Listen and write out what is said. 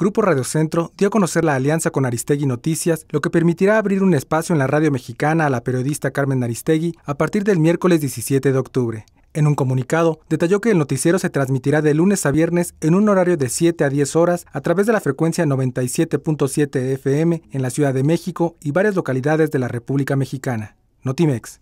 Grupo Radiocentro dio a conocer la alianza con Aristegui Noticias, lo que permitirá abrir un espacio en la radio mexicana a la periodista Carmen Aristegui a partir del miércoles 17 de octubre. En un comunicado, detalló que el noticiero se transmitirá de lunes a viernes en un horario de 7 a 10 horas a través de la frecuencia 97.7 FM en la Ciudad de México y varias localidades de la República Mexicana. Notimex.